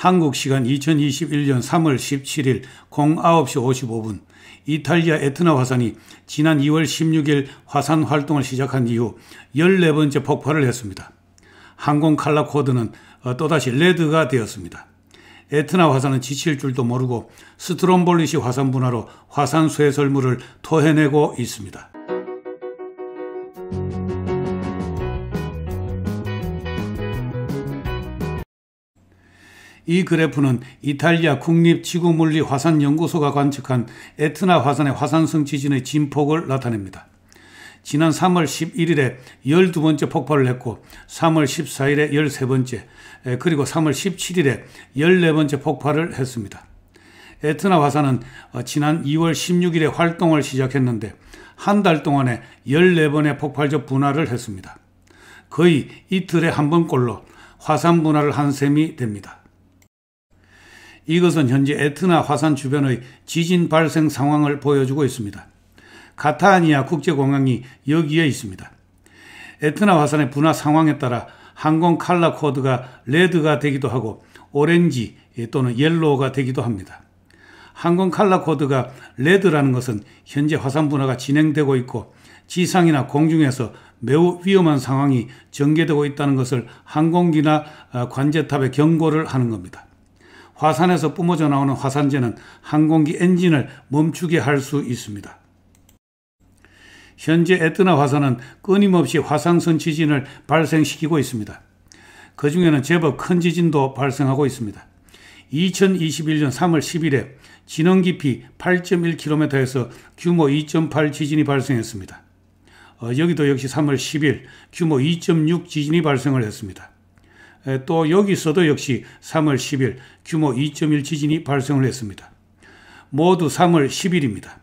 한국 시간 2021년 3월 17일 09시 55분 이탈리아 에트나 화산이 지난 2월 16일 화산 활동을 시작한 이후 14번째 폭발을 했습니다. 항공 칼라 코드는 어, 또다시 레드가 되었습니다. 에트나 화산은 지칠 줄도 모르고 스트롬볼리시 화산 분화로 화산 쇠설물을 토해내고 있습니다. 이 그래프는 이탈리아 국립지구물리화산연구소가 관측한 에트나 화산의 화산성 지진의 진폭을 나타냅니다. 지난 3월 11일에 12번째 폭발을 했고 3월 14일에 13번째 그리고 3월 17일에 14번째 폭발을 했습니다. 에트나 화산은 어, 지난 2월 16일에 활동을 시작했는데 한 달 동안에 14번의 폭발적 분화를 했습니다. 거의 이틀에 한 번꼴로 화산 분화를 한 셈이 됩니다. 이것은 현재 에트나 화산 주변의 지진 발생 상황을 보여주고 있습니다. 카타니아 국제공항이 여기에 있습니다. 에트나 화산의 분화 상황에 따라 항공 칼라 코드가 레드가 되기도 하고 오렌지 또는 옐로우가 되기도 합니다. 항공 칼라 코드가 레드라는 것은 현재 화산 분화가 진행되고 있고 지상이나 공중에서 매우 위험한 상황이 전개되고 있다는 것을 항공기나 관제탑에 경고를 하는 겁니다. 화산에서 뿜어져 나오는 화산재는 항공기 엔진을 멈추게 할 수 있습니다. 현재 에뜨나 화산은 끊임없이 화산선 지진을 발생시키고 있습니다. 그 중에는 제법 큰 지진도 발생하고 있습니다. 2021년 3월 10일에 진원 깊이 8.1km에서 규모 2.8 지진이 발생했습니다. 어, 여기도 역시 3월 10일 규모 2.6 지진이 발생을 했습니다. 예, 또 여기서도 역시 3월 10일 규모 2.1 지진이 발생을 했습니다. 모두 3월 10일입니다.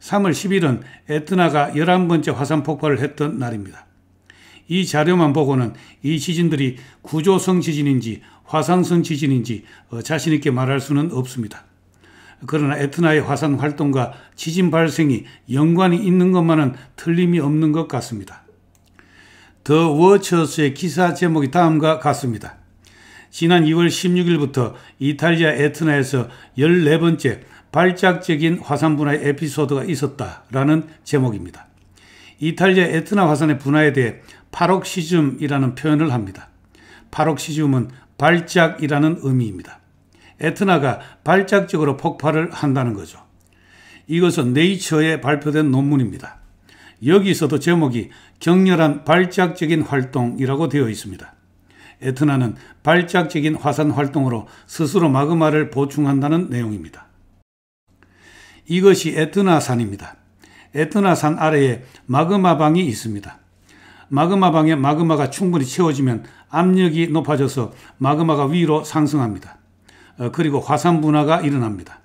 3월 10일은 에트나가 11번째 화산 폭발을 했던 날입니다. 이 자료만 보고는 이 지진들이 구조성 지진인지 화산성 지진인지 어, 자신있게 말할 수는 없습니다. 그러나 에트나의 화산 활동과 지진 발생이 연관이 있는 것만은 틀림이 없는 것 같습니다. 더 워처스의 기사 제목이 다음과 같습니다. 지난 2월 16일부터 이탈리아 에트나에서 14번째 발작적인 화산 분화의 에피소드가 있었다라는 제목입니다. 이탈리아 에트나 화산의 분화에 대해 파록시즘이라는 표현을 합니다. 파록시즘은 발작이라는 의미입니다. 에트나가 발작적으로 폭발을 한다는 거죠. 이것은 네이처에 발표된 논문입니다. 여기서도 제목이 격렬한 발작적인 활동이라고 되어 있습니다. 에트나는 발작적인 화산 활동으로 스스로 마그마를 보충한다는 내용입니다. 이것이 에트나산입니다. 에트나산 아래에 마그마방이 있습니다. 마그마방에 마그마가 충분히 채워지면 압력이 높아져서 마그마가 위로 상승합니다. 어, 그리고 화산 분화가 일어납니다.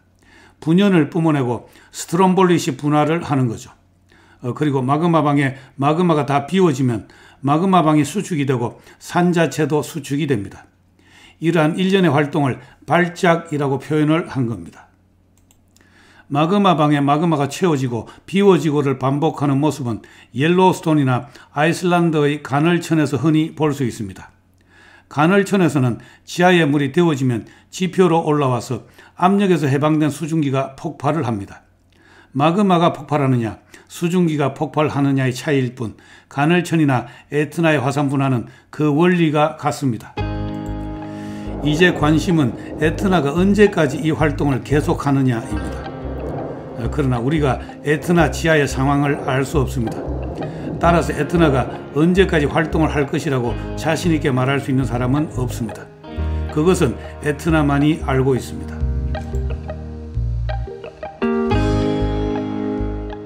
분연을 뿜어내고 스트롬볼리시 분화를 하는 거죠. 어, 그리고 마그마 방에 마그마가 다 비워지면 마그마 방이 수축이 되고 산 자체도 수축이 됩니다. 이러한 일련의 활동을 발작이라고 표현을 한 겁니다. 마그마 방에 마그마가 채워지고 비워지고를 반복하는 모습은 옐로우스톤이나 아이슬란드의 간헐천에서 흔히 볼 수 있습니다. 간헐천에서는 지하의 물이 데워지면 지표로 올라와서 압력에서 해방된 수증기가 폭발을 합니다. 마그마가 폭발하느냐, 수증기가 폭발하느냐의 차이일 뿐 가늘천이나 에트나의 화산 분화는 그 원리가 같습니다. 이제 관심은 에트나가 언제까지 이 활동을 계속하느냐입니다. 아, 그러나 우리가 에트나 지하의 상황을 알 수 없습니다. 따라서 에트나가 언제까지 활동을 할 것이라고 자신 있게 말할 수 있는 사람은 없습니다. 그것은 에트나만이 알고 있습니다.